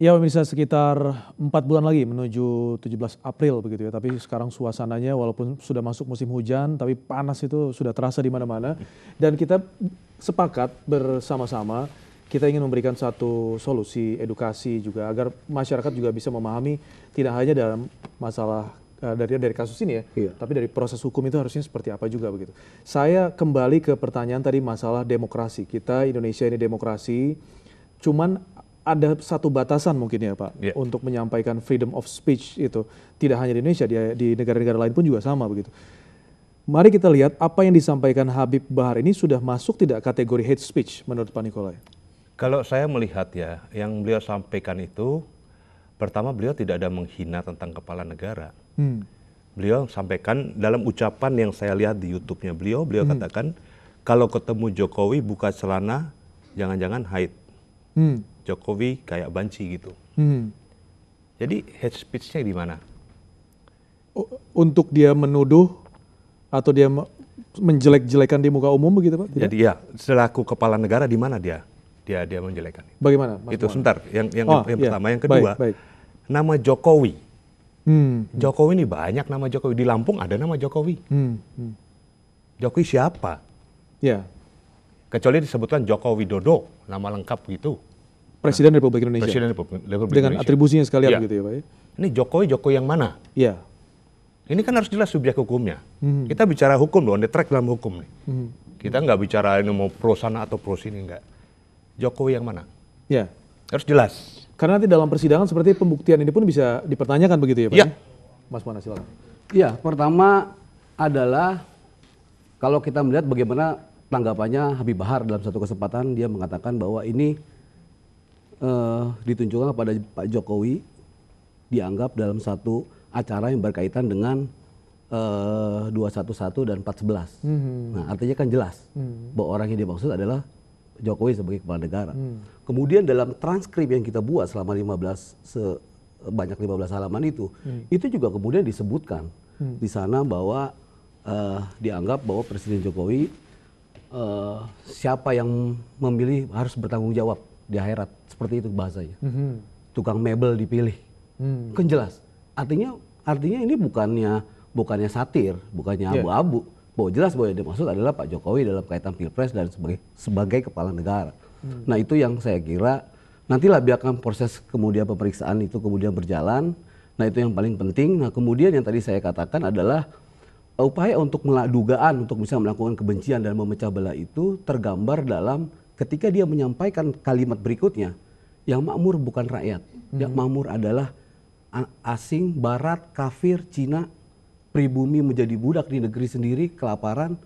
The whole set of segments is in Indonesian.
Ya pemirsa sekitar empat bulan lagi menuju 17 April begitu ya. Tapi sekarang suasananya walaupun sudah masuk musim hujan tapi panas itu sudah terasa di mana-mana. Dan kita sepakat bersama-sama kita ingin memberikan satu solusi edukasi juga agar masyarakat juga bisa memahami tidak hanya dalam masalah eh, dari dari kasus ini ya, iya. tapi dari proses hukum itu harusnya seperti apa juga begitu. Saya kembali ke pertanyaan tadi masalah demokrasi. Kita Indonesia ini demokrasi, cuman ada satu batasan mungkin ya Pak yeah. untuk menyampaikan freedom of speech itu. Tidak hanya di Indonesia, di, negara-negara lain pun juga sama begitu. Mari kita lihat apa yang disampaikan Habib Bahar ini sudah masuk tidak kategori hate speech menurut Pak Nikolai? Kalau saya melihat ya, yang beliau sampaikan itu pertama beliau tidak ada menghina tentang kepala negara. Hmm. Beliau sampaikan dalam ucapan yang saya lihat di YouTube-nya beliau, beliau hmm. katakan kalau ketemu Jokowi buka celana jangan-jangan haid. Hmm. Jokowi kayak banci gitu. Hmm. Jadi head speech-nya di mana? Oh, untuk dia menuduh atau dia menjelek-jelekan di muka umum begitu Pak? Tidak? Jadi ya, selaku kepala negara di mana dia? Dia dia menjelekkan. Bagaimana? Mas itu sebentar. Yang yang, oh, yang iya. pertama, yang kedua. Baik, baik. Nama Jokowi. Hmm. Jokowi ini banyak nama Jokowi di Lampung ada nama Jokowi. Hmm. hmm. Jokowi siapa? Ya. Kecuali disebutkan Jokowi Dodo, nama lengkap gitu. Presiden Republik Indonesia. Presiden Republik, Republik Dengan atribusinya sekalian ya. gitu ya Pak. Ya? Ini Jokowi, Jokowi yang mana? Iya. Ini kan harus jelas subjek hukumnya. Hmm. Kita bicara hukum loh, on the track dalam hukum nih. Hmm. Kita nggak bicara ini mau pro sana atau pro sini, nggak. Jokowi yang mana? Iya. Harus jelas. Karena nanti dalam persidangan seperti pembuktian ini pun bisa dipertanyakan begitu ya Pak? Iya. Ya? Mas Mana silakan. Iya, pertama adalah kalau kita melihat bagaimana tanggapannya Habib Bahar dalam satu kesempatan dia mengatakan bahwa ini uh, ditunjukkan kepada Pak Jokowi dianggap dalam satu acara yang berkaitan dengan uh, eh, 211 dan 411. Mm -hmm. Nah, artinya kan jelas mm -hmm. bahwa orang yang dimaksud adalah Jokowi sebagai kepala negara. Mm. Kemudian dalam transkrip yang kita buat selama 15 sebanyak 15 halaman itu, mm. itu juga kemudian disebutkan mm. di sana bahwa uh, dianggap bahwa Presiden Jokowi uh, siapa yang memilih harus bertanggung jawab di akhirat seperti itu bahasanya mm-hmm. tukang mebel dipilih mm. kan jelas artinya artinya ini bukannya bukannya satir bukannya iya. abu-abu yeah. bahwa jelas bahwa yang dimaksud adalah Pak Jokowi dalam kaitan pilpres dan sebagai sebagai kepala negara mm. nah itu yang saya kira nantilah biarkan proses kemudian pemeriksaan itu kemudian berjalan nah itu yang paling penting nah kemudian yang tadi saya katakan adalah uh, upaya untuk dugaan untuk bisa melakukan kebencian dan memecah belah itu tergambar dalam ketika dia menyampaikan kalimat berikutnya, yang makmur bukan rakyat. hmm Yang makmur adalah asing, barat, kafir, Cina, pribumi menjadi budak di negeri sendiri, kelaparan.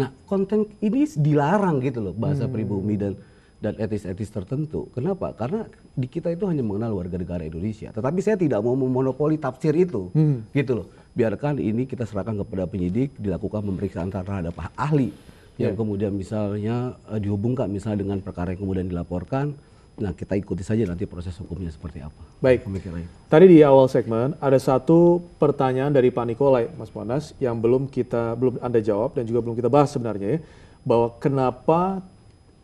Nah, konten ini dilarang gitu loh bahasa hmm. pribumi dan dan etis-etis tertentu. Kenapa? Karena di kita itu hanya mengenal warga negara Indonesia. Tetapi saya tidak mau memonopoli tafsir itu, hmm. gitu loh. Biarkan ini kita serahkan kepada penyidik, dilakukan pemeriksaan terhadap ahli yang ya. kemudian misalnya eh, dihubungkan misalnya dengan perkara yang kemudian dilaporkan Nah, kita ikuti saja nanti proses hukumnya seperti apa. Baik. Pemikirannya. Tadi di awal segmen ada satu pertanyaan dari Pak Nikolai, Mas Monas, yang belum kita belum Anda jawab dan juga belum kita bahas sebenarnya ya, bahwa kenapa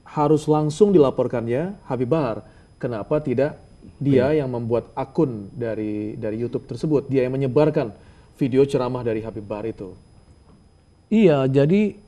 harus langsung dilaporkannya Habib Bahar? Kenapa tidak dia yang membuat akun dari dari YouTube tersebut, dia yang menyebarkan video ceramah dari Habib Bahar itu? Iya, jadi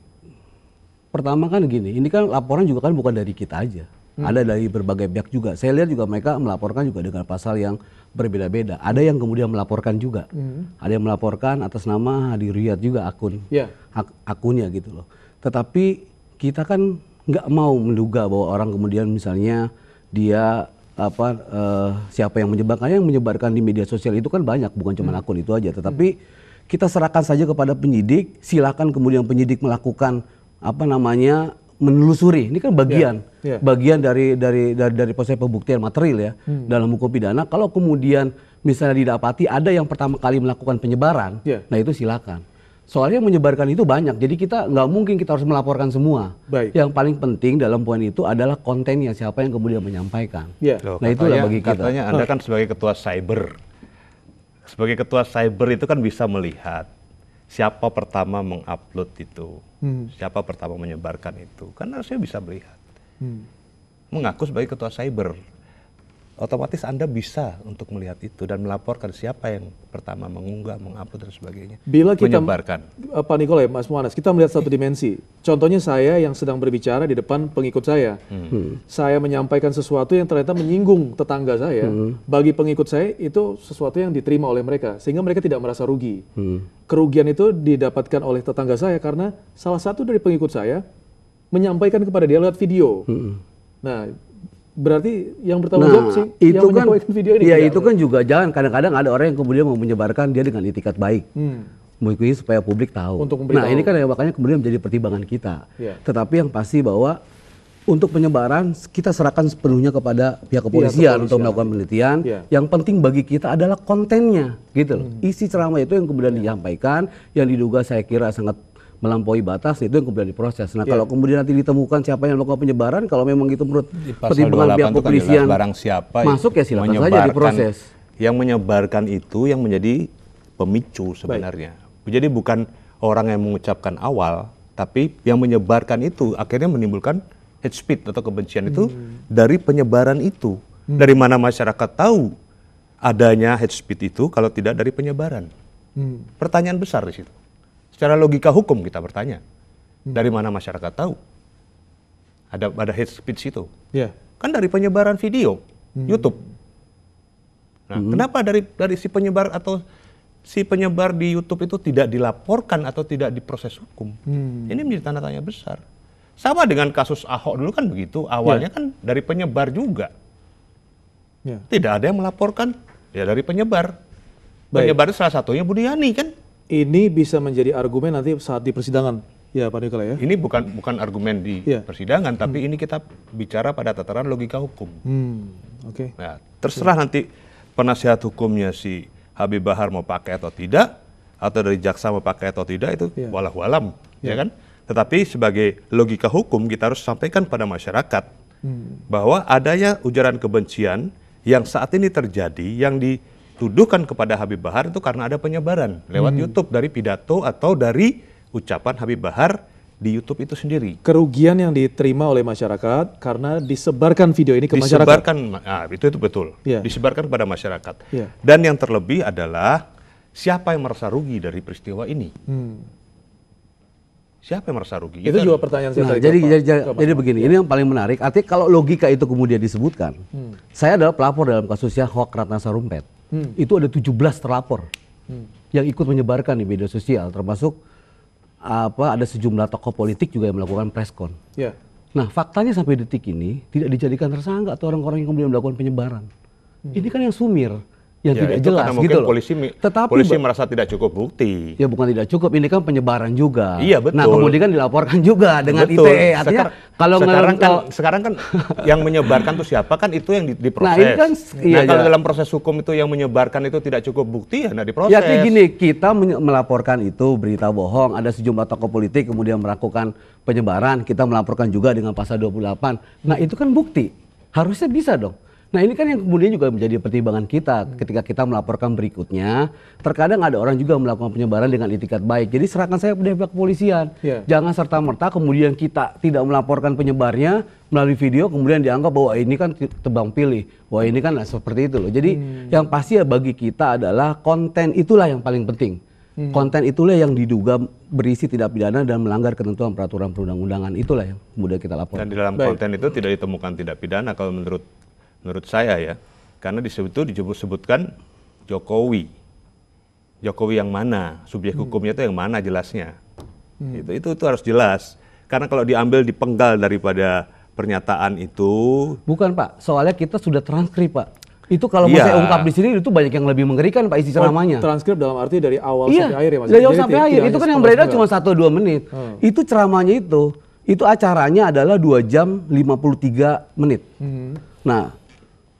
pertama kan gini, ini kan laporan juga kan bukan dari kita aja. Hmm. Ada dari berbagai pihak juga. Saya lihat juga mereka melaporkan juga dengan pasal yang berbeda-beda. Ada yang kemudian melaporkan juga. Hmm. Ada yang melaporkan atas nama Hadi Riyad juga akun. Yeah. Ak akunnya gitu loh. Tetapi kita kan nggak mau menduga bahwa orang kemudian misalnya dia apa uh, siapa yang menyebarkan yang menyebarkan di media sosial itu kan banyak bukan cuma hmm. akun itu aja tetapi hmm. kita serahkan saja kepada penyidik silakan kemudian penyidik melakukan apa namanya menelusuri ini kan bagian yeah, yeah. bagian dari dari dari dari proses pembuktian material ya hmm. dalam hukum pidana kalau kemudian misalnya didapati ada yang pertama kali melakukan penyebaran yeah. nah itu silakan soalnya menyebarkan itu banyak jadi kita nggak mungkin kita harus melaporkan semua Baik. yang paling penting dalam poin itu adalah kontennya siapa yang kemudian menyampaikan yeah. Loh, nah itu itulah bagi kita katanya anda kan sebagai ketua cyber sebagai ketua cyber itu kan bisa melihat siapa pertama mengupload itu, hmm. siapa pertama menyebarkan itu, karena saya bisa melihat. Hmm. Mengaku sebagai ketua cyber, otomatis Anda bisa untuk melihat itu dan melaporkan siapa yang pertama mengunggah, mengupload dan sebagainya. Bila kita menyebarkan. Pak Nikola, Mas Muanas, kita melihat satu dimensi. Contohnya saya yang sedang berbicara di depan pengikut saya. Hmm. hmm. Saya menyampaikan sesuatu yang ternyata menyinggung tetangga saya. Hmm. Bagi pengikut saya itu sesuatu yang diterima oleh mereka sehingga mereka tidak merasa rugi. Hmm. Kerugian itu didapatkan oleh tetangga saya karena salah satu dari pengikut saya menyampaikan kepada dia lewat video. Hmm. Nah, berarti yang bertanggung jawab nah, sih itu yang kan, video ini. ya kan? itu kan juga jangan kadang-kadang ada orang yang kemudian mau menyebarkan dia dengan itikat baik. Hmm. Mengikuti supaya publik tahu. Untuk nah, ini kan yang makanya kemudian menjadi pertimbangan kita. Yeah. Tetapi yang pasti bahwa untuk penyebaran kita serahkan sepenuhnya kepada pihak kepolisian, iya, kepolisian. untuk melakukan penelitian. Yeah. Yang penting bagi kita adalah kontennya, gitu loh. Hmm. Isi ceramah itu yang kemudian yeah. disampaikan yang diduga saya kira sangat melampaui batas itu yang kemudian diproses. Nah, yeah. kalau kemudian nanti ditemukan siapa yang melakukan penyebaran, kalau memang itu menurut pertimbangan pihak kan kepolisian barang siapa masuk ya silakan saja diproses. Yang menyebarkan itu yang menjadi pemicu sebenarnya. Baik. Jadi bukan orang yang mengucapkan awal, tapi yang menyebarkan itu akhirnya menimbulkan hate speech atau kebencian hmm. itu dari penyebaran itu. Hmm. Dari mana masyarakat tahu adanya hate speech itu kalau tidak dari penyebaran? Hmm. Pertanyaan besar di situ. Secara logika hukum kita bertanya, hmm. dari mana masyarakat tahu? Ada pada hate speech itu. Yeah. Kan dari penyebaran video hmm. YouTube. Nah, hmm. kenapa dari dari si penyebar atau si penyebar di YouTube itu tidak dilaporkan atau tidak diproses hukum? Hmm. Ini menjadi tanda tanya besar. Sama dengan kasus Ahok dulu kan begitu, awalnya yeah. kan dari penyebar juga. Yeah. Tidak ada yang melaporkan, ya dari penyebar. Baik. Penyebar itu salah satunya Budiani kan ini bisa menjadi argumen nanti saat di persidangan. Ya, Pak Nikola ya. Ini bukan bukan argumen di ya. persidangan, tapi hmm. ini kita bicara pada tataran logika hukum. Hmm. Oke. Okay. Nah, terserah okay. nanti penasihat hukumnya si Habib Bahar mau pakai atau tidak, atau dari jaksa mau pakai atau tidak itu ya. walah walam, ya. ya kan? Tetapi sebagai logika hukum kita harus sampaikan pada masyarakat hmm. bahwa adanya ujaran kebencian yang saat ini terjadi, yang di dituduhkan kepada Habib Bahar itu karena ada penyebaran lewat hmm. YouTube dari pidato atau dari ucapan Habib Bahar di YouTube itu sendiri. Kerugian yang diterima oleh masyarakat karena disebarkan video ini ke disebarkan, masyarakat. Nah, itu itu betul. Yeah. Disebarkan kepada masyarakat. Yeah. Dan yang terlebih adalah siapa yang merasa rugi dari peristiwa ini? Hmm. Siapa yang merasa rugi? Itu kan? juga pertanyaan saya. Nah, jadi jadi, jadi, jadi begini, ya. ini yang paling menarik. Artinya kalau logika itu kemudian disebutkan, hmm. saya adalah pelapor dalam kasusnya hoax Ratna Sarumpet hmm. itu ada 17 terlapor hmm. yang ikut menyebarkan di media sosial termasuk apa ada sejumlah tokoh politik juga yang melakukan preskon. Yeah. Nah faktanya sampai detik ini tidak dijadikan tersangka atau orang-orang yang kemudian melakukan penyebaran. Hmm. Ini kan yang sumir yang ya, tidak jelas gitu loh. Polisi, Tetapi polisi merasa tidak cukup bukti. Ya bukan tidak cukup, ini kan penyebaran juga. Iya nah, betul. Nah kemudian kan dilaporkan juga dengan betul. ITE. Artinya Sekar kalau sekarang kan sekarang kan yang menyebarkan itu siapa kan itu yang diproses. Nah, ini kan, iya, nah, kalau iya. dalam proses hukum itu yang menyebarkan itu tidak cukup bukti ya nah diproses. Ya gini kita melaporkan itu berita bohong ada sejumlah tokoh politik kemudian melakukan penyebaran kita melaporkan juga dengan pasal 28. Nah itu kan bukti harusnya bisa dong Nah ini kan yang kemudian juga menjadi pertimbangan kita ketika kita melaporkan berikutnya. Terkadang ada orang juga melakukan penyebaran dengan itikat baik. Jadi serahkan saya kepada pihak kepolisian. Yeah. Jangan serta merta kemudian kita tidak melaporkan penyebarnya melalui video kemudian dianggap bahwa ini kan tebang pilih. Wah ini kan seperti itu loh. Jadi hmm. yang pasti ya bagi kita adalah konten itulah yang paling penting. Hmm. Konten itulah yang diduga berisi tidak pidana dan melanggar ketentuan peraturan perundang-undangan itulah yang kemudian kita laporkan. Dan di dalam Baik. konten itu tidak ditemukan tidak pidana kalau menurut menurut saya ya karena disebut disebutkan Jokowi Jokowi yang mana subjek hmm. hukumnya itu yang mana jelasnya hmm. itu, itu itu harus jelas karena kalau diambil dipenggal daripada pernyataan itu bukan pak soalnya kita sudah transkrip pak itu kalau mau iya. saya ungkap di sini itu banyak yang lebih mengerikan Pak isi oh, ceramahnya. Oh, transkrip dalam arti dari awal iya, sampai akhir ya Mas. Dari awal sampai akhir. Itu kan yang beredar cuma 1 dua menit. Hmm. Itu ceramahnya itu, itu acaranya adalah 2 jam 53 menit. Hmm. Nah,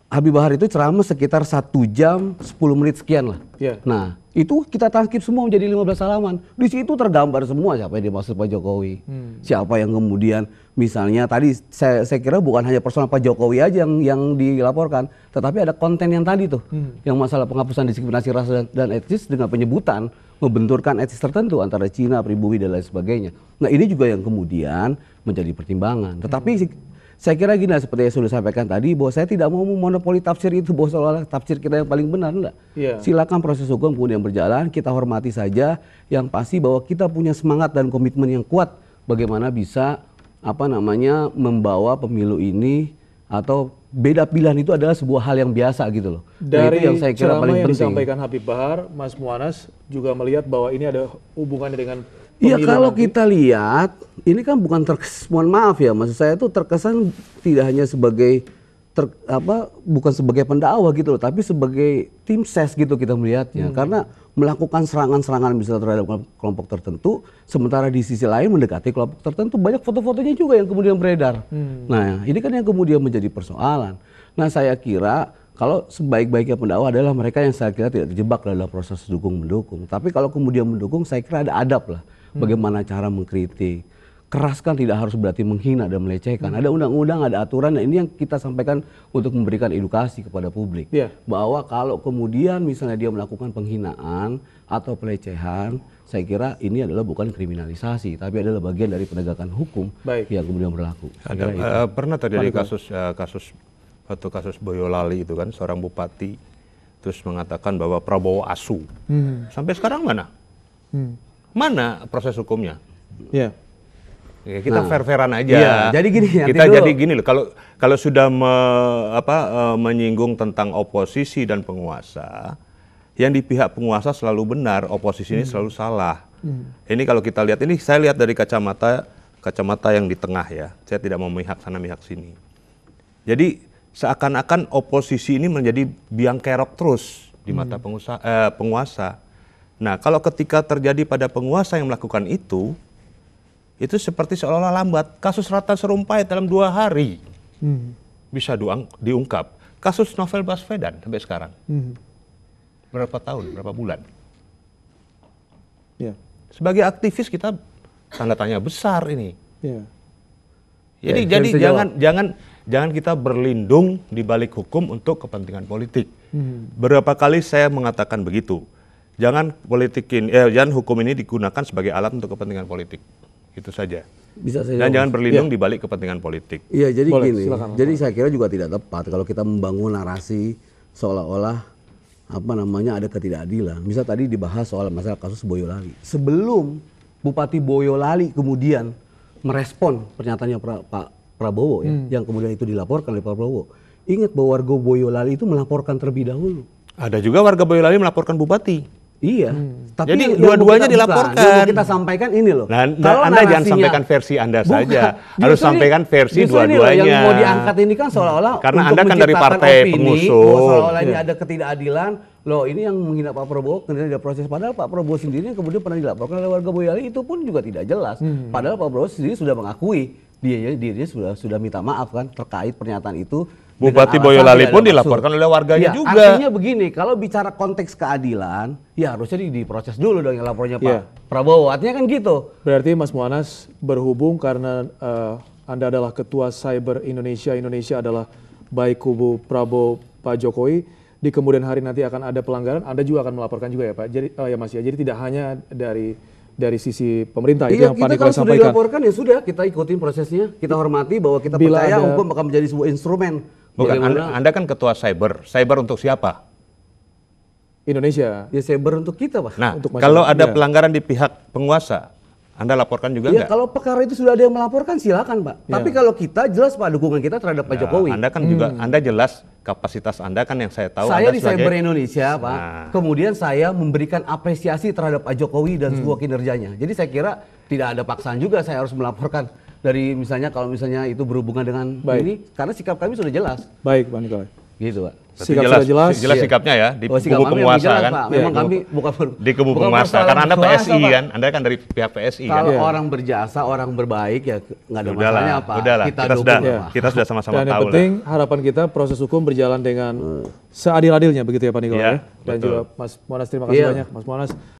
Habib Bahar itu ceramah sekitar satu jam 10 menit sekian lah. Yeah. Nah, itu kita tangkip semua menjadi 15 halaman. Di situ tergambar semua siapa yang dimaksud Pak Jokowi. Hmm. Siapa yang kemudian misalnya tadi saya, saya kira bukan hanya personal Pak Jokowi aja yang yang dilaporkan, tetapi ada konten yang tadi tuh. Hmm. Yang masalah penghapusan diskriminasi ras dan, dan etnis dengan penyebutan membenturkan etnis tertentu antara Cina, pribumi dan lain sebagainya. Nah, ini juga yang kemudian menjadi pertimbangan. Tetapi hmm saya kira gini lah, seperti yang sudah sampaikan tadi bahwa saya tidak mau memonopoli tafsir itu bahwa seolah-olah tafsir kita yang paling benar enggak. Yeah. Silakan proses hukum pun yang berjalan, kita hormati saja yang pasti bahwa kita punya semangat dan komitmen yang kuat bagaimana bisa apa namanya membawa pemilu ini atau beda pilihan itu adalah sebuah hal yang biasa gitu loh. Dari nah, itu yang saya kira paling yang penting. disampaikan Habib Bahar, Mas Muanas juga melihat bahwa ini ada hubungannya dengan Iya kalau nanti. kita lihat ini kan bukan terkes, mohon maaf ya maksud saya itu terkesan tidak hanya sebagai ter, apa bukan sebagai pendakwa gitu loh tapi sebagai tim ses gitu kita melihatnya hmm. karena melakukan serangan-serangan misalnya terhadap kelompok tertentu sementara di sisi lain mendekati kelompok tertentu banyak foto-fotonya juga yang kemudian beredar. Hmm. Nah, ini kan yang kemudian menjadi persoalan. Nah, saya kira kalau sebaik-baiknya pendakwa adalah mereka yang saya kira tidak terjebak dalam proses dukung mendukung. Tapi kalau kemudian mendukung, saya kira ada adab lah. Hmm. bagaimana cara mengkritik. Keras kan tidak harus berarti menghina dan melecehkan. Ada undang-undang, ada aturan, dan ini yang kita sampaikan untuk memberikan edukasi kepada publik. Yeah. Bahwa kalau kemudian misalnya dia melakukan penghinaan atau pelecehan, saya kira ini adalah bukan kriminalisasi, tapi adalah bagian dari penegakan hukum Baik. yang kemudian berlaku. Ada, uh, pernah terjadi kasus uh, kasus atau kasus Boyolali itu kan seorang bupati terus mengatakan bahwa Prabowo asu. Hmm. Sampai sekarang mana? Hmm mana proses hukumnya? Iya. Ya, kita nah. fair-fairan aja. Iya, jadi gini kita dulu. jadi gini loh kalau kalau sudah me, apa, e, menyinggung tentang oposisi dan penguasa, yang di pihak penguasa selalu benar, oposisi hmm. ini selalu salah. Hmm. Ini kalau kita lihat ini saya lihat dari kacamata kacamata yang di tengah ya. Saya tidak mau mihak sana mihak sini. Jadi seakan-akan oposisi ini menjadi biang kerok terus di mata hmm. pengusaha, eh, penguasa Nah, kalau ketika terjadi pada penguasa yang melakukan itu, itu seperti seolah-olah lambat. Kasus Ratna serumpai dalam dua hari hmm. bisa duang, diungkap. Kasus novel Baswedan sampai sekarang. Hmm. Berapa tahun, berapa bulan. Yeah. Sebagai aktivis kita tanda tanya besar ini. Yeah. Jadi, yeah, jadi jangan, jangan, jangan kita berlindung di balik hukum untuk kepentingan politik. Hmm. Berapa kali saya mengatakan begitu jangan politikin eh, jangan hukum ini digunakan sebagai alat untuk kepentingan politik itu saja bisa saya dan jangan berlindung ya. di balik kepentingan politik iya jadi Boleh, gini silakan. jadi saya kira juga tidak tepat kalau kita membangun narasi seolah-olah apa namanya ada ketidakadilan misal tadi dibahas soal masalah kasus Boyolali sebelum Bupati Boyolali kemudian merespon pernyataannya pra, Pak Prabowo ya, hmm. yang kemudian itu dilaporkan oleh Pak Prabowo ingat bahwa warga Boyolali itu melaporkan terlebih dahulu ada juga warga Boyolali melaporkan Bupati Iya. Hmm. Tapi Jadi dua-duanya dilaporkan. yang kita sampaikan ini loh. Nah, nah kalau Anda narasinya, jangan sampaikan versi Anda bukan, saja. Harus sampaikan versi dua-duanya. Yang mau diangkat ini kan seolah-olah karena Anda kan dari partai opini, pengusung. Oh, seolah-olah yeah. ini iya. ada ketidakadilan. Loh, ini yang menghina Pak Prabowo kemudian tidak proses padahal Pak Prabowo sendiri yang kemudian pernah dilaporkan oleh warga Boyolali itu pun juga tidak jelas. Hmm. Padahal Pak Prabowo sendiri sudah mengakui dia dirinya sudah sudah minta maaf kan terkait pernyataan itu Bupati Boyolali pun dilaporkan oleh warganya ya, juga. Artinya begini, kalau bicara konteks keadilan, ya harusnya diproses dulu dong yang lapornya Pak ya. Prabowo. Artinya kan gitu. Berarti Mas Muanas berhubung karena uh, Anda adalah ketua Cyber Indonesia, Indonesia adalah baik kubu Prabowo Pak Jokowi, di kemudian hari nanti akan ada pelanggaran, Anda juga akan melaporkan juga ya Pak. Jadi oh ya Mas ya, jadi tidak hanya dari dari sisi pemerintah iya, itu yang Pak Nikola sampaikan. Kita kalau dilaporkan ya sudah kita ikutin prosesnya, kita hormati bahwa kita Bila percaya ada, hukum akan menjadi sebuah instrumen Bukan, anda, anda kan ketua cyber. Cyber untuk siapa? Indonesia. Ya cyber untuk kita, Pak. Nah, untuk kalau ada ya. pelanggaran di pihak penguasa, anda laporkan juga ya, enggak? kalau perkara itu sudah ada yang melaporkan silakan Pak. Ya. Tapi kalau kita jelas Pak dukungan kita terhadap Pak ya, Jokowi. Anda kan hmm. juga Anda jelas kapasitas Anda kan yang saya tahu Saya anda di sebagai... Cyber Indonesia Pak. Nah. Kemudian saya memberikan apresiasi terhadap Pak Jokowi dan hmm. sebuah kinerjanya. Jadi saya kira tidak ada paksaan juga saya harus melaporkan dari misalnya kalau misalnya itu berhubungan dengan baik. ini karena sikap kami sudah jelas. Baik, Pak Nikolai. Gitu, Pak. sikap jelas, sudah jelas. Jelas iya. sikapnya ya di oh, kubu penguasa jelas, kan. Pak. Memang ya, kami bukan di kubu penguasa karena Anda PSI kan. Anda kan dari pihak PSI kan. Kalau iya. orang berjasa, orang berbaik ya nggak ada udahlah, masalahnya apa. Udahlah. Kita, kita sudah ya. kita sudah sama-sama tahu. yang penting lah. harapan kita proses hukum berjalan dengan seadil-adilnya begitu ya Pak Nikolai. ya. ya. Dan juga Mas Monas terima kasih iya. banyak Mas Monas.